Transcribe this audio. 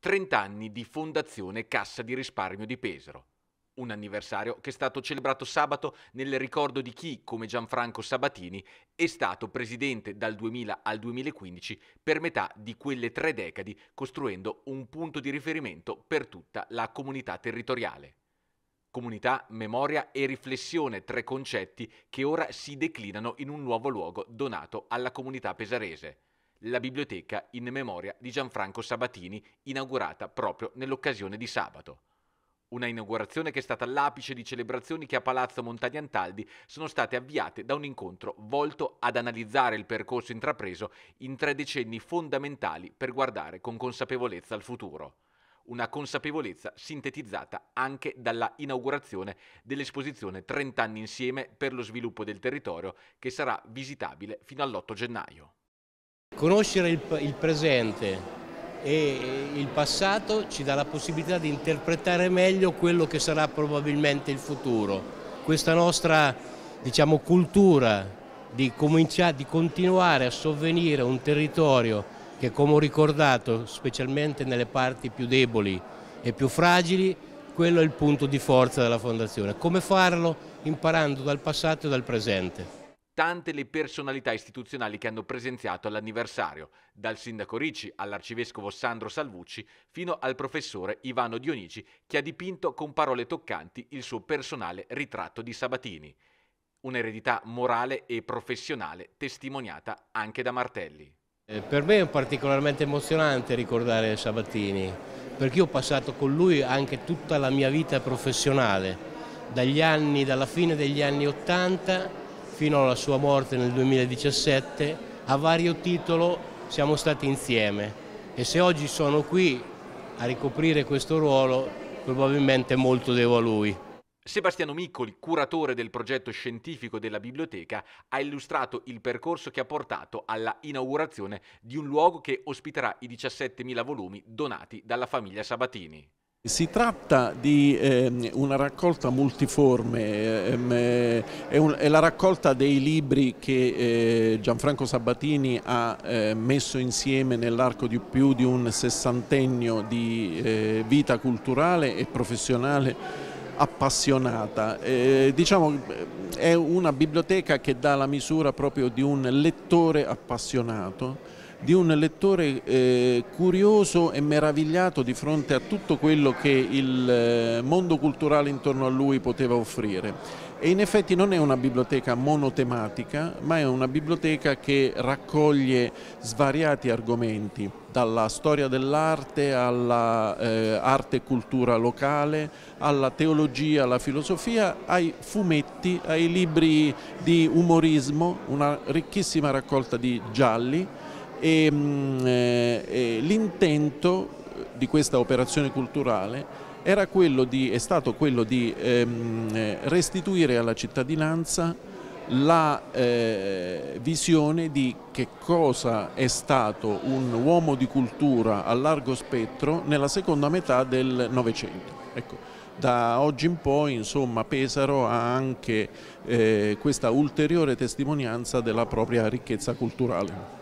30 anni di Fondazione Cassa di risparmio di Pesaro. Un anniversario che è stato celebrato sabato nel ricordo di chi, come Gianfranco Sabatini, è stato presidente dal 2000 al 2015 per metà di quelle tre decadi, costruendo un punto di riferimento per tutta la comunità territoriale. Comunità, memoria e riflessione, tre concetti che ora si declinano in un nuovo luogo donato alla comunità pesarese la biblioteca in memoria di Gianfranco Sabatini, inaugurata proprio nell'occasione di sabato. Una inaugurazione che è stata l'apice di celebrazioni che a Palazzo Montagnantaldi sono state avviate da un incontro volto ad analizzare il percorso intrapreso in tre decenni fondamentali per guardare con consapevolezza al futuro. Una consapevolezza sintetizzata anche dalla inaugurazione dell'esposizione 30 anni insieme per lo sviluppo del territorio che sarà visitabile fino all'8 gennaio. Conoscere il, il, presente e il passato ci dà la possibilità di interpretare meglio quello che sarà probabilmente il futuro. Questa nostra diciamo, cultura di, di continuare a sovvenire un territorio che come ho ricordato, specialmente nelle parti più deboli e più fragili, quello è il punto di forza della Fondazione. Come farlo? Imparando dal passato e dal presente tante le personalità istituzionali che hanno presenziato all'anniversario, dal sindaco Ricci all'arcivescovo Sandro Salvucci fino al professore Ivano Dionici che ha dipinto con parole toccanti il suo personale ritratto di Sabatini. Un'eredità morale e professionale testimoniata anche da Martelli. Eh, per me è particolarmente emozionante ricordare Sabatini, perché io ho passato con lui anche tutta la mia vita professionale, dagli anni, dalla fine degli anni Ottanta fino alla sua morte nel 2017, a vario titolo siamo stati insieme e se oggi sono qui a ricoprire questo ruolo probabilmente molto devo a lui. Sebastiano Miccoli, curatore del progetto scientifico della biblioteca, ha illustrato il percorso che ha portato alla inaugurazione di un luogo che ospiterà i 17.000 volumi donati dalla famiglia Sabatini. Si tratta di eh, una raccolta multiforme, ehm, eh, è, un, è, la raccolta dei libri che eh, Gianfranco Sabatini ha eh, messo insieme nell'arco di più di un sessantennio di eh, vita culturale e professionale appassionata. Eh, diciamo è una biblioteca che dà la misura proprio di un lettore appassionato di un lettore eh, curioso e meravigliato di fronte a tutto quello che il eh, mondo culturale intorno a lui poteva offrire. E in effetti non è una biblioteca monotematica, ma è una biblioteca che raccoglie svariati argomenti, dalla storia dell'arte all'arte eh, e cultura locale, alla teologia, alla filosofia, ai fumetti, ai libri di umorismo, una ricchissima raccolta di gialli e, mm, eh, e l'intento di questa operazione culturale di, è stato quello di ehm, eh, restituire alla cittadinanza la eh, visione di che cosa è stato un uomo di cultura a largo spettro nella seconda metà del Novecento. Ecco, da oggi in poi insomma, Pesaro ha anche eh, questa ulteriore testimonianza della propria ricchezza culturale.